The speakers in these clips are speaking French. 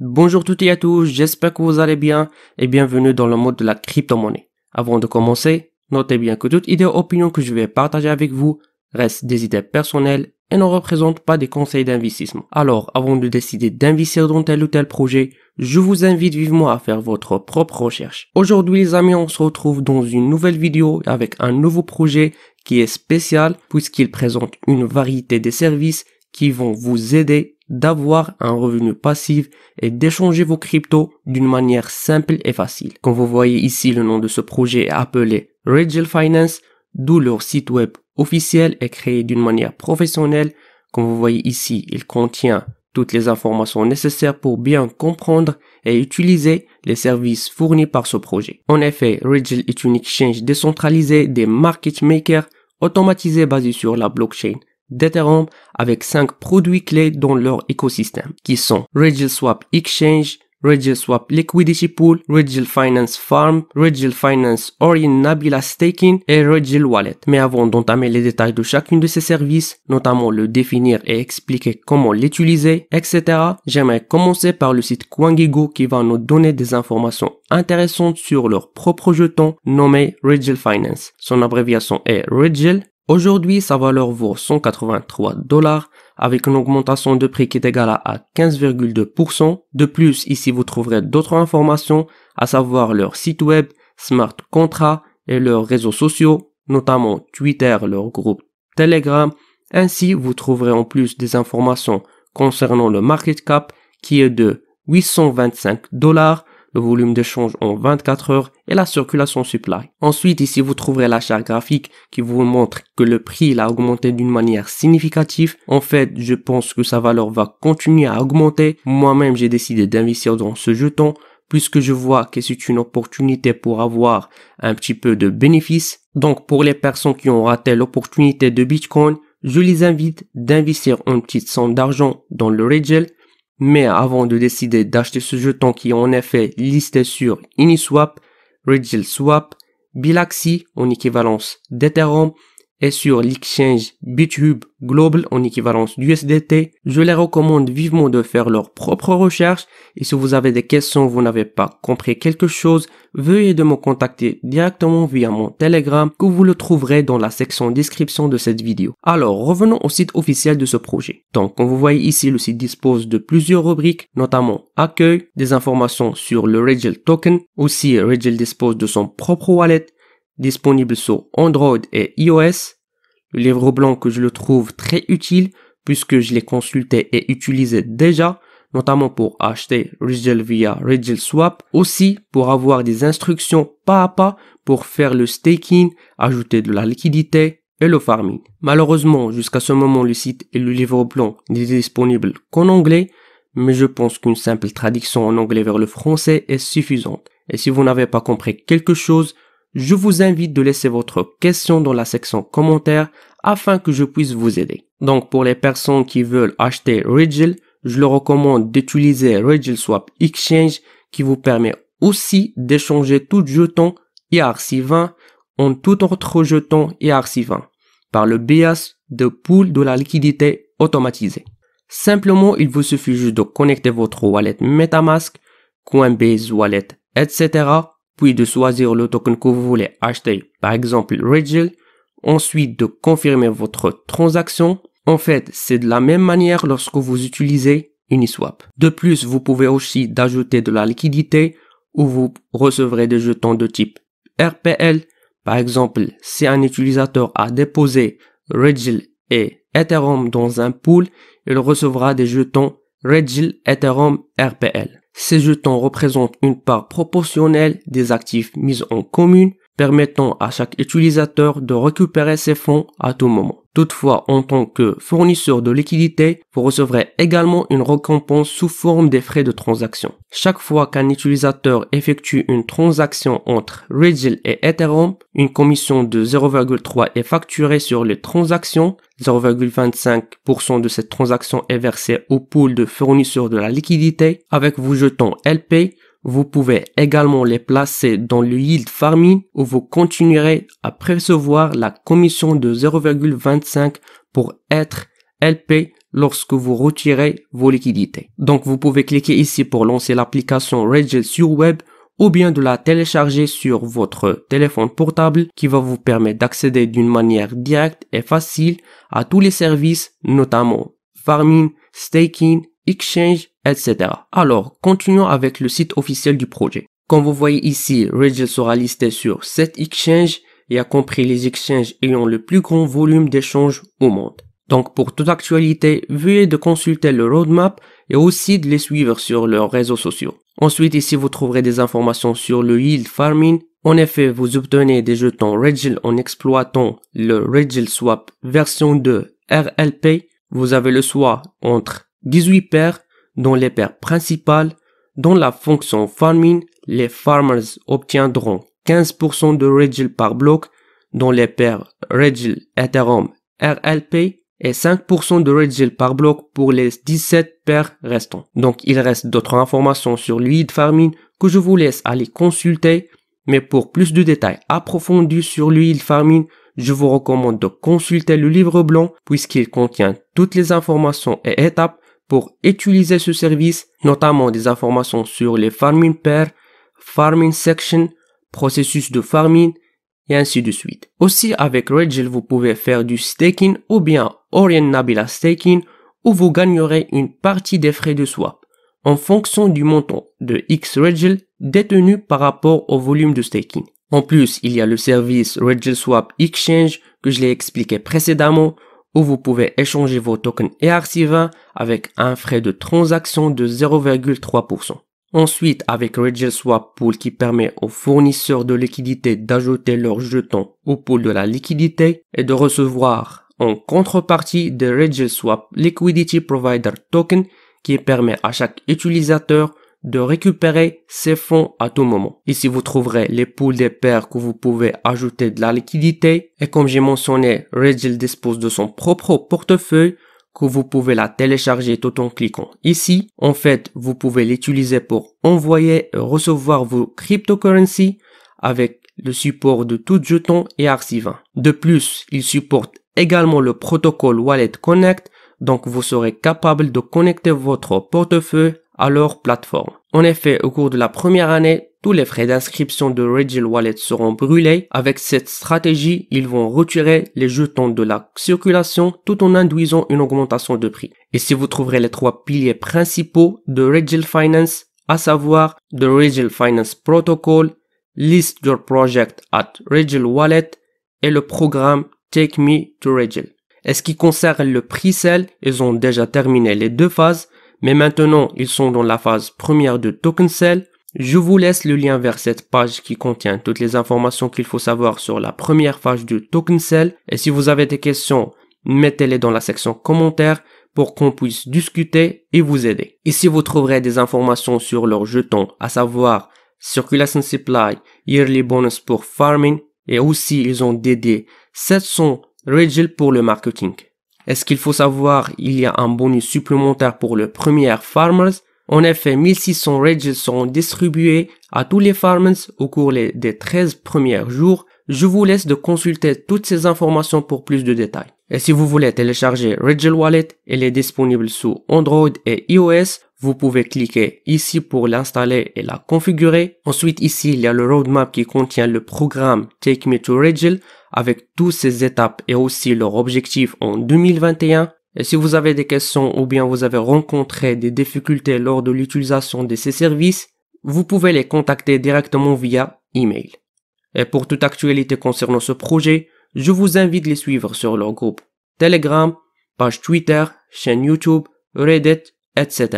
Bonjour toutes et à tous, j'espère que vous allez bien et bienvenue dans le monde de la crypto-monnaie. Avant de commencer, notez bien que toute idée ou opinion que je vais partager avec vous reste des idées personnelles et ne représente pas des conseils d'investissement. Alors, avant de décider d'investir dans tel ou tel projet, je vous invite vivement à faire votre propre recherche. Aujourd'hui les amis, on se retrouve dans une nouvelle vidéo avec un nouveau projet qui est spécial puisqu'il présente une variété de services qui vont vous aider d'avoir un revenu passif et d'échanger vos cryptos d'une manière simple et facile. Comme vous voyez ici, le nom de ce projet est appelé Rigil Finance d'où leur site web officiel est créé d'une manière professionnelle. Comme vous voyez ici, il contient toutes les informations nécessaires pour bien comprendre et utiliser les services fournis par ce projet. En effet, Rigel est une exchange décentralisée des market makers automatisés basés sur la blockchain d'Ethereum avec cinq produits clés dans leur écosystème qui sont Rigel Swap Exchange, Regil Swap Liquidity Pool, Regil Finance Farm, Regil Finance Nabila Staking et Regil Wallet. Mais avant d'entamer les détails de chacune de ces services, notamment le définir et expliquer comment l'utiliser, etc., j'aimerais commencer par le site Kwangigo qui va nous donner des informations intéressantes sur leur propre jeton nommé Regil Finance. Son abréviation est Regil. Aujourd'hui, sa valeur vaut 183 dollars avec une augmentation de prix qui est égale à 15,2%. De plus, ici, vous trouverez d'autres informations, à savoir leur site web, smart contrat et leurs réseaux sociaux, notamment Twitter, leur groupe Telegram. Ainsi, vous trouverez en plus des informations concernant le market cap qui est de 825 dollars le volume d'échange en 24 heures et la circulation supply. Ensuite, ici, vous trouverez la charte graphique qui vous montre que le prix a augmenté d'une manière significative. En fait, je pense que sa valeur va continuer à augmenter. Moi-même, j'ai décidé d'investir dans ce jeton puisque je vois que c'est une opportunité pour avoir un petit peu de bénéfice. Donc, pour les personnes qui ont raté l'opportunité de Bitcoin, je les invite d'investir une petite somme d'argent dans le Regel mais avant de décider d'acheter ce jeton qui est en effet listé sur Iniswap, Swap, Bilaxi en équivalence d'Ethereum et sur l'exchange Bithub Global en équivalence du d'USDT. Je les recommande vivement de faire leur propre recherche et si vous avez des questions, vous n'avez pas compris quelque chose, veuillez de me contacter directement via mon Telegram que vous le trouverez dans la section description de cette vidéo. Alors, revenons au site officiel de ce projet. Donc, comme vous voyez ici, le site dispose de plusieurs rubriques, notamment accueil, des informations sur le Regel Token, aussi Regel dispose de son propre wallet, disponible sur Android et iOS. Le livre blanc que je le trouve très utile puisque je l'ai consulté et utilisé déjà, notamment pour acheter Rigel via Rigel Swap, aussi pour avoir des instructions pas à pas pour faire le staking, ajouter de la liquidité et le farming. Malheureusement, jusqu'à ce moment, le site et le livre blanc n'est disponible qu'en anglais, mais je pense qu'une simple traduction en anglais vers le français est suffisante. Et si vous n'avez pas compris quelque chose, je vous invite de laisser votre question dans la section commentaires afin que je puisse vous aider. Donc pour les personnes qui veulent acheter Rigel, je leur recommande d'utiliser Rigel Swap Exchange qui vous permet aussi d'échanger tout jeton ERC20 en tout autre jeton ERC20 par le biais de pool de la liquidité automatisée. Simplement, il vous suffit juste de connecter votre wallet MetaMask, Coinbase Wallet, etc puis de choisir le token que vous voulez acheter, par exemple Regil, ensuite de confirmer votre transaction. En fait, c'est de la même manière lorsque vous utilisez Uniswap. De plus, vous pouvez aussi d'ajouter de la liquidité où vous recevrez des jetons de type RPL. Par exemple, si un utilisateur a déposé Regil et Ethereum dans un pool, il recevra des jetons Regil Ethereum RPL. Ces jetons représentent une part proportionnelle des actifs mis en commune, permettant à chaque utilisateur de récupérer ses fonds à tout moment. Toutefois, en tant que fournisseur de liquidité, vous recevrez également une récompense sous forme des frais de transaction. Chaque fois qu'un utilisateur effectue une transaction entre Rigel et Ethereum, une commission de 0,3 est facturée sur les transactions, 0,25% de cette transaction est versée au pool de fournisseurs de la liquidité avec vos jetons LP vous pouvez également les placer dans le yield farming où vous continuerez à percevoir la commission de 0,25 pour être LP lorsque vous retirez vos liquidités. Donc vous pouvez cliquer ici pour lancer l'application Regel sur web ou bien de la télécharger sur votre téléphone portable qui va vous permettre d'accéder d'une manière directe et facile à tous les services, notamment farming, staking, exchange etc. Alors, continuons avec le site officiel du projet. Comme vous voyez ici, Regil sera listé sur 7 exchanges et a compris les exchanges ayant le plus grand volume d'échanges au monde. Donc pour toute actualité, veuillez de consulter le roadmap et aussi de les suivre sur leurs réseaux sociaux. Ensuite ici vous trouverez des informations sur le yield farming. En effet, vous obtenez des jetons Regil en exploitant le Regil Swap version 2 RLP. Vous avez le choix entre 18 paires dont les paires principales, don't la fonction farming, les farmers obtiendront 15% de regil par bloc dont les paires regil Ethereum RLP et 5% de regil par bloc pour les 17 paires restantes. Donc il reste d'autres informations sur l'UID farming que je vous laisse aller consulter, mais pour plus de détails approfondis sur l'UID farming, je vous recommande de consulter le livre blanc puisqu'il contient toutes les informations et étapes pour utiliser ce service, notamment des informations sur les farming pairs, farming section, processus de farming, et ainsi de suite. Aussi, avec Regil, vous pouvez faire du staking ou bien Orient Nabila staking où vous gagnerez une partie des frais de swap en fonction du montant de X Regil détenu par rapport au volume de staking. En plus, il y a le service Regil Swap Exchange que je l'ai expliqué précédemment où vous pouvez échanger vos tokens ERC20 avec un frais de transaction de 0,3%. Ensuite, avec RegelSwap Pool qui permet aux fournisseurs de liquidité d'ajouter leurs jetons au pool de la liquidité et de recevoir en contrepartie des regiswap Liquidity Provider Token qui permet à chaque utilisateur de récupérer ses fonds à tout moment. Ici, vous trouverez les poules des paires que vous pouvez ajouter de la liquidité. Et comme j'ai mentionné, Regil dispose de son propre portefeuille que vous pouvez la télécharger tout en cliquant ici. En fait, vous pouvez l'utiliser pour envoyer et recevoir vos cryptocurrencies avec le support de tout jeton et 20 De plus, il supporte également le protocole Wallet Connect, donc vous serez capable de connecter votre portefeuille à leur plateforme. En effet, au cours de la première année, tous les frais d'inscription de Regil Wallet seront brûlés. Avec cette stratégie, ils vont retirer les jetons de la circulation tout en induisant une augmentation de prix. Et si vous trouverez les trois piliers principaux de Regil Finance, à savoir The Regil Finance Protocol, List Your Project at Regil Wallet et le programme Take Me to Regil. Et ce qui concerne le prix sale, ils ont déjà terminé les deux phases mais maintenant ils sont dans la phase première de token Je vous laisse le lien vers cette page qui contient toutes les informations qu'il faut savoir sur la première phase de token Et si vous avez des questions, mettez-les dans la section commentaires pour qu'on puisse discuter et vous aider. Ici, vous trouverez des informations sur leurs jetons, à savoir Circulation Supply, Yearly Bonus pour Farming, et aussi ils ont dédié 700 Regil pour le marketing. Est-ce qu'il faut savoir, il y a un bonus supplémentaire pour le premier Farmers. En effet, 1600 Rages seront distribués à tous les Farmers au cours des 13 premiers jours. Je vous laisse de consulter toutes ces informations pour plus de détails. Et si vous voulez télécharger Rigel Wallet, elle est disponible sous Android et iOS. Vous pouvez cliquer ici pour l'installer et la configurer. Ensuite, ici, il y a le roadmap qui contient le programme Take Me to Rigel avec toutes ses étapes et aussi leur objectif en 2021. Et si vous avez des questions ou bien vous avez rencontré des difficultés lors de l'utilisation de ces services, vous pouvez les contacter directement via email. Et pour toute actualité concernant ce projet, je vous invite à les suivre sur leur groupe Telegram, page Twitter, chaîne YouTube, Reddit, etc.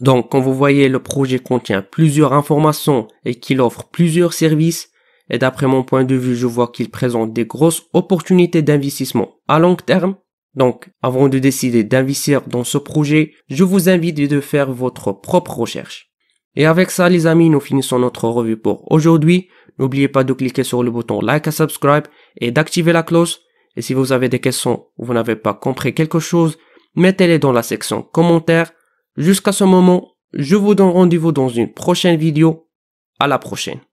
Donc, quand vous voyez, le projet contient plusieurs informations et qu'il offre plusieurs services, et d'après mon point de vue, je vois qu'il présente des grosses opportunités d'investissement à long terme. Donc, avant de décider d'investir dans ce projet, je vous invite de faire votre propre recherche. Et avec ça, les amis, nous finissons notre revue pour aujourd'hui. N'oubliez pas de cliquer sur le bouton like et subscribe et d'activer la cloche. Et si vous avez des questions ou vous n'avez pas compris quelque chose, mettez-les dans la section commentaires. Jusqu'à ce moment, je vous donne rendez-vous dans une prochaine vidéo. À la prochaine.